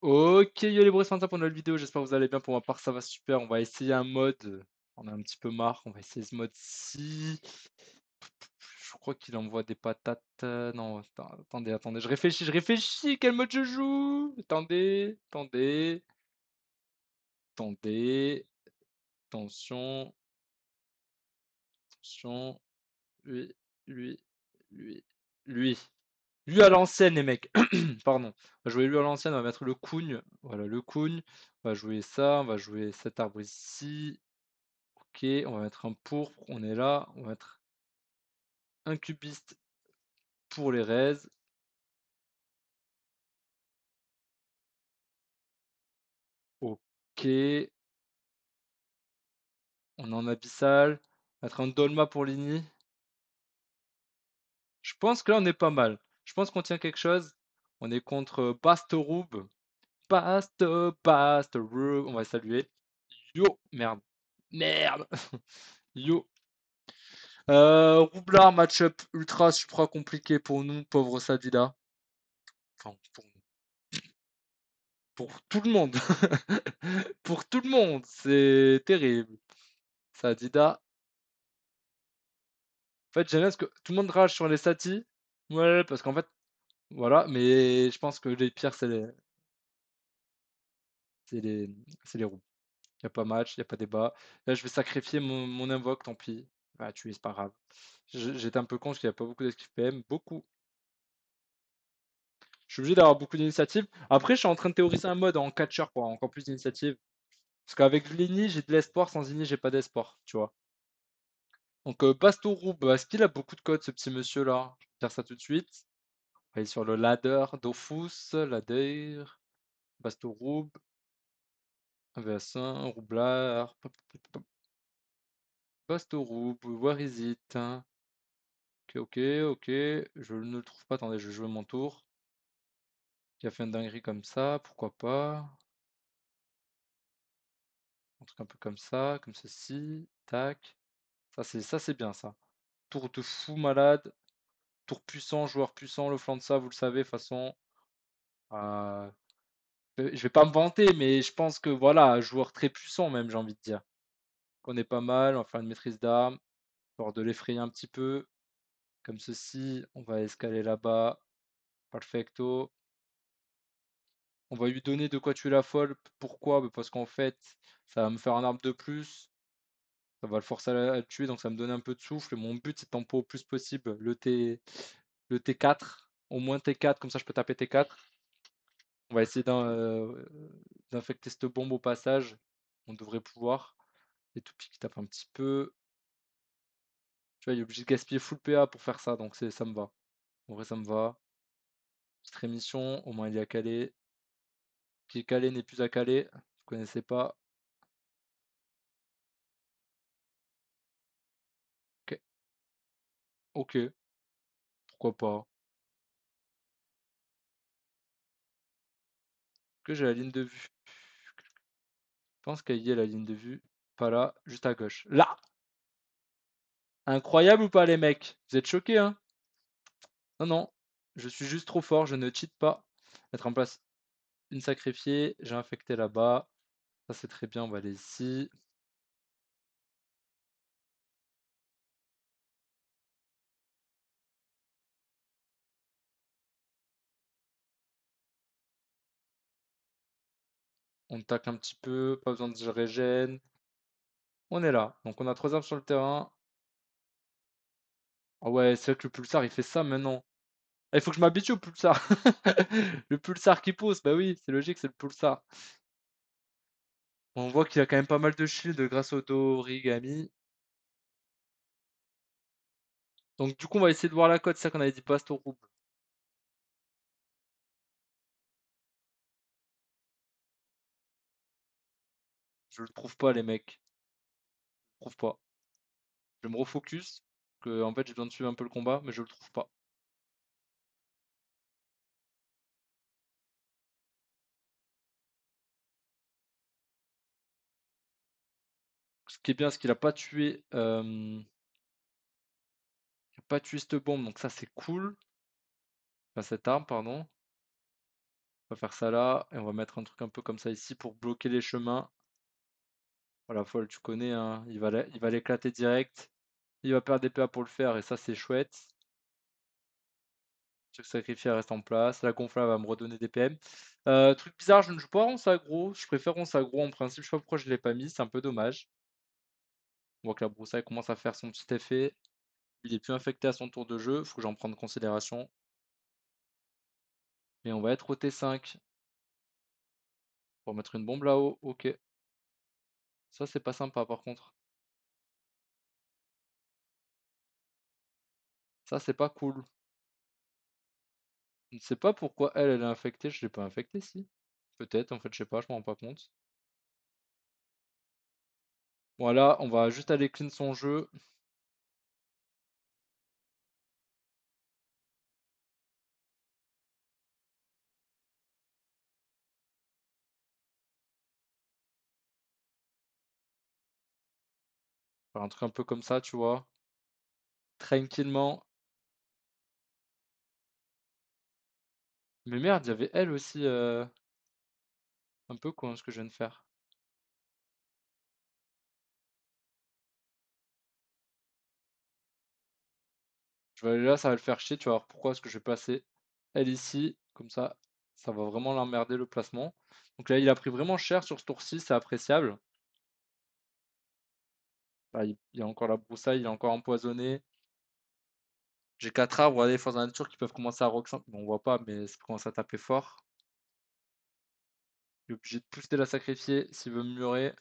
Ok, yo les c'est pour une nouvelle vidéo. J'espère que vous allez bien. Pour ma part, ça va super. On va essayer un mode. On a un petit peu marre. On va essayer ce mode-ci. Je crois qu'il envoie des patates. Euh, non, attendez, attendez. Je réfléchis, je réfléchis. Quel mode je joue Attendez, attendez. Attendez. Attention. Attention. Lui, lui, lui, lui. Lui à l'ancienne, les mecs. Pardon. On va jouer lui à l'ancienne, on va mettre le cougne. Voilà, le cougne. On va jouer ça, on va jouer cet arbre ici. Ok, on va mettre un pourpre, on est là. On va mettre un cubiste pour les raises. Ok. On en abyssal. On va mettre un dolma pour l'ini. Je pense que là, on est pas mal. Je pense qu'on tient quelque chose. On est contre Pastoroub. Past, Pastoroub. On va saluer. Yo, merde. Merde. Yo. Euh, Roublard, match-up ultra crois compliqué pour nous, pauvre Sadida. Enfin, pour Pour tout le monde. pour tout le monde. C'est terrible. Sadida. En fait, j'aime bien que tout le monde rage sur les Sati. Ouais, parce qu'en fait voilà, mais je pense que les pires, c'est les c'est les c'est les roues. Il n'y a pas match, il n'y a pas débat. Là, je vais sacrifier mon, invoque, tant pis. Ah tu es, c'est pas grave. J'étais un peu con parce qu'il n'y a pas beaucoup d'esquive PM. Beaucoup. Je suis obligé d'avoir beaucoup d'initiatives. Après, je suis en train de théoriser un mode en catcher pour avoir encore plus d'initiatives. Parce qu'avec Lini, j'ai de l'espoir. Sans Lini, j'ai pas d'espoir, tu vois. Donc Bastouroub, bah, est-ce qu'il a beaucoup de codes ce petit monsieur-là Je vais faire ça tout de suite. Il est sur le ladder, Dofus, ladder, Bastouroub, avs1, Roublard, Bastouroub, where is it Ok, ok, ok, je ne le trouve pas, attendez, je vais jouer mon tour. Il a fait un dinguerie comme ça, pourquoi pas Un truc un peu comme ça, comme ceci, tac. Ça, c'est, ça, c'est bien ça. Tour de fou malade. Tour puissant, joueur puissant. Le flanc de ça, vous le savez, façon. Euh, je vais pas me vanter, mais je pense que voilà, joueur très puissant même, j'ai envie de dire. On est pas mal, enfin va une maîtrise d'armes, histoire de l'effrayer un petit peu. Comme ceci, on va escaler là-bas. Perfecto. On va lui donner de quoi tuer la folle. Pourquoi bah, Parce qu'en fait, ça va me faire un arbre de plus ça va le forcer à, le, tuer, donc ça me donne un peu de souffle. Mon but, c'est de tempo au plus possible le, T, le T4, au moins T4, comme ça je peux taper T4. On va essayer euh, d'infecter cette bombe au passage. On devrait pouvoir. Et toupies qui tape un petit peu. Tu vois, il est obligé de gaspiller full PA pour faire ça, donc ça me va. En vrai, ça me va. Petite rémission, au moins il est à caler. Qui est calé n'est plus à caler. Vous connaissez pas. OK, pourquoi pas? ce que j'ai la ligne de vue? Je pense qu'il y est la ligne de vue. Pas là, juste à gauche. Là! Incroyable ou pas les mecs? Vous êtes choqués, hein? Non, non, je suis juste trop fort, je ne cheat pas. Mettre en place une sacrifiée, j'ai infecté là-bas. Ça c'est très bien, on va aller ici. on tac un petit peu, pas besoin de régène. On est là. Donc on a trois armes sur le terrain. Ah ouais, c'est vrai que le pulsar il fait ça maintenant. Il eh, faut que je m'habitue au pulsar. le pulsar qui pousse, bah oui, c'est logique, c'est le pulsar. On voit qu'il a quand même pas mal de shield grâce au dorigami. origami. Donc du coup on va essayer de voir la cote, c'est ça qu'on avait dit passe au rouble. Je le trouve pas, les mecs. Je trouve pas. Je me refocus. Que, en fait, j'ai besoin de suivre un peu le combat, mais je le trouve pas. Ce qui est bien, c'est qu'il a pas tué. Il pas tué cette bombe, donc ça, c'est cool. Enfin, cette arme, pardon. On va faire ça là, et on va mettre un truc un peu comme ça ici pour bloquer les chemins. Voilà, oh folle, tu connais, hein. il va l'éclater direct. Il va perdre des PA pour le faire et ça c'est chouette. Check sacrifié reste en place. La gonfla va me redonner des PM. Euh, truc bizarre, je ne joue pas en sagro. Je préfère en sagro en principe. Je sais pas pourquoi je l'ai pas mis, c'est un peu dommage. On voit que la broussaille commence à faire son petit effet. Il est plus infecté à son tour de jeu. Faut que j'en prenne considération. Et on va être au T5. pour mettre une bombe là-haut. Ok. Ça, c'est pas sympa par contre. Ça, c'est pas cool. Je ne sais pas pourquoi elle, elle est infectée. Je l'ai pas infectée, si. Peut-être, en fait, je sais pas, je m'en rends pas compte. Voilà, on va juste aller clean son jeu. un truc un peu comme ça, tu vois. Tranquillement. Mais merde, il y avait elle aussi. Euh, un peu con ce que je viens de faire. Je vais aller là, ça va le faire chier. Tu vas voir pourquoi est-ce que je vais passer elle ici. Comme ça, ça va vraiment l'emmerder le placement. Donc là, il a pris vraiment cher sur ce tour-ci, c'est appréciable. Bah, il y a encore la broussaille, il est encore empoisonné. J'ai quatre arbres, voilà, les forces de nature qui peuvent commencer à roquer. Bon, on voit pas, mais ça commencer à taper fort. Il est obligé de pousser la sacrifier s'il veut murer.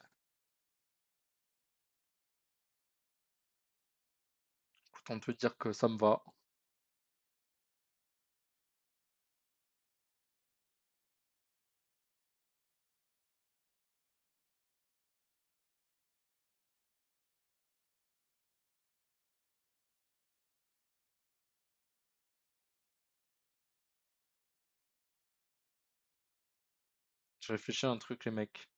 Écoute, on peut dire que ça me va. Je réfléchis à un truc, les mecs.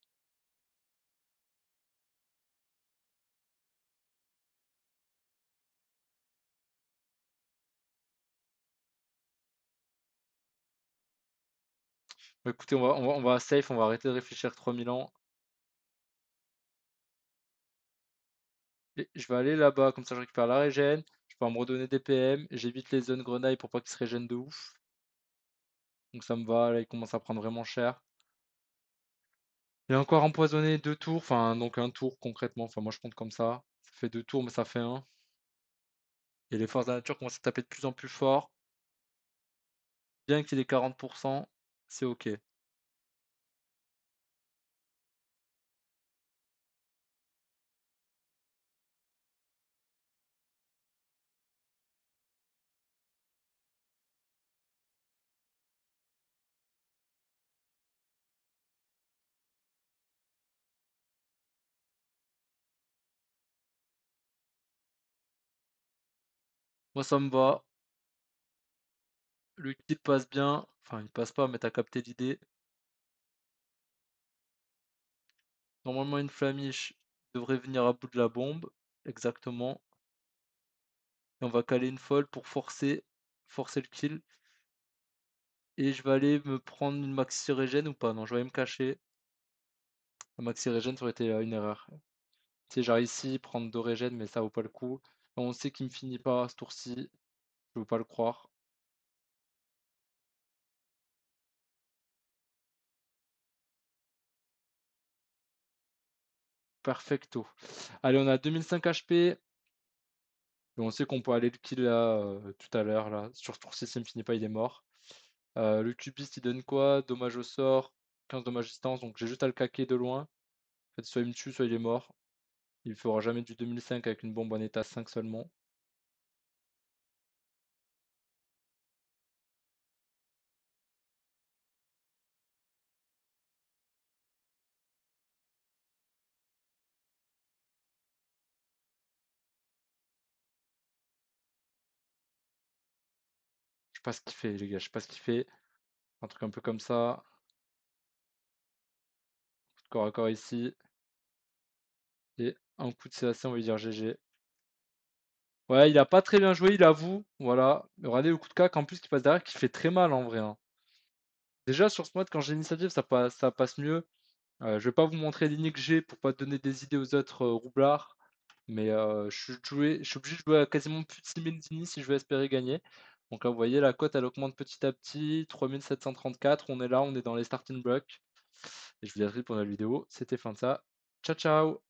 Bah, écoutez, on va, on va, safe, on va arrêter de réfléchir 3000 ans. je vais aller là-bas, comme ça je récupère la régène. Je peux me redonner des PM. J'évite les zones grenailles pour pas qu'ils se régènent de ouf. Donc ça me va, là il commence à prendre vraiment cher. Il a encore empoisonné deux tours, enfin donc un tour concrètement, enfin moi je compte comme ça. Ça fait deux tours mais ça fait un. Et les forces de la nature commencent à taper de plus en plus fort. Bien qu'il ait 40%, c'est ok. Moi, ça me va. Le kill passe bien. Enfin, il passe pas, mais t'as capté l'idée. Normalement, une flamiche devrait venir à bout de la bombe. Exactement. Et on va caler une folle pour forcer, forcer le kill. Et je vais aller me prendre une maxi régène ou pas Non, je vais aller me cacher. La maxi régène, ça aurait été euh, une erreur. Si j'arrive ici, prendre deux régènes, mais ça vaut pas le coup. On sait qu'il ne finit pas ce tour-ci. Je veux pas le croire. Perfecto. Allez, on a 2005 HP. on sait qu'on peut aller le kill euh, tout à l'heure. là. Sur ce tour-ci, s'il ne finit pas, il est mort. Euh, le cubiste, il donne quoi Dommage au sort, 15 dommages distance. Donc j'ai juste à le caquer de loin. fait, soit il me tue, soit il est mort. Il fera jamais du 2005 avec une bombe en état 5 seulement. Je sais pas ce qu'il fait, les gars. Je sais pas ce qu'il fait. Un truc un peu comme ça. corps à corps ici. Et ah, un coup de CAC, on va dire GG. Ouais, il a pas très bien joué, il avoue. Voilà. Regardez le coup de cac en plus qui passe derrière, qui fait très mal en vrai. Hein. Déjà sur ce mode, quand j'ai l'initiative, ça passe, ça passe mieux. Euh, je vais pas vous montrer les que j'ai pour pas donner des idées aux autres euh, roublards. Mais euh, je, suis joué, je suis obligé de jouer à quasiment plus de 6000 dini si je veux espérer gagner. Donc là, vous voyez, la cote, elle augmente petit à petit. 3734, on est là, on est dans les starting blocks. Et je vous vite pour la vidéo. C'était fin de ça. Ciao, ciao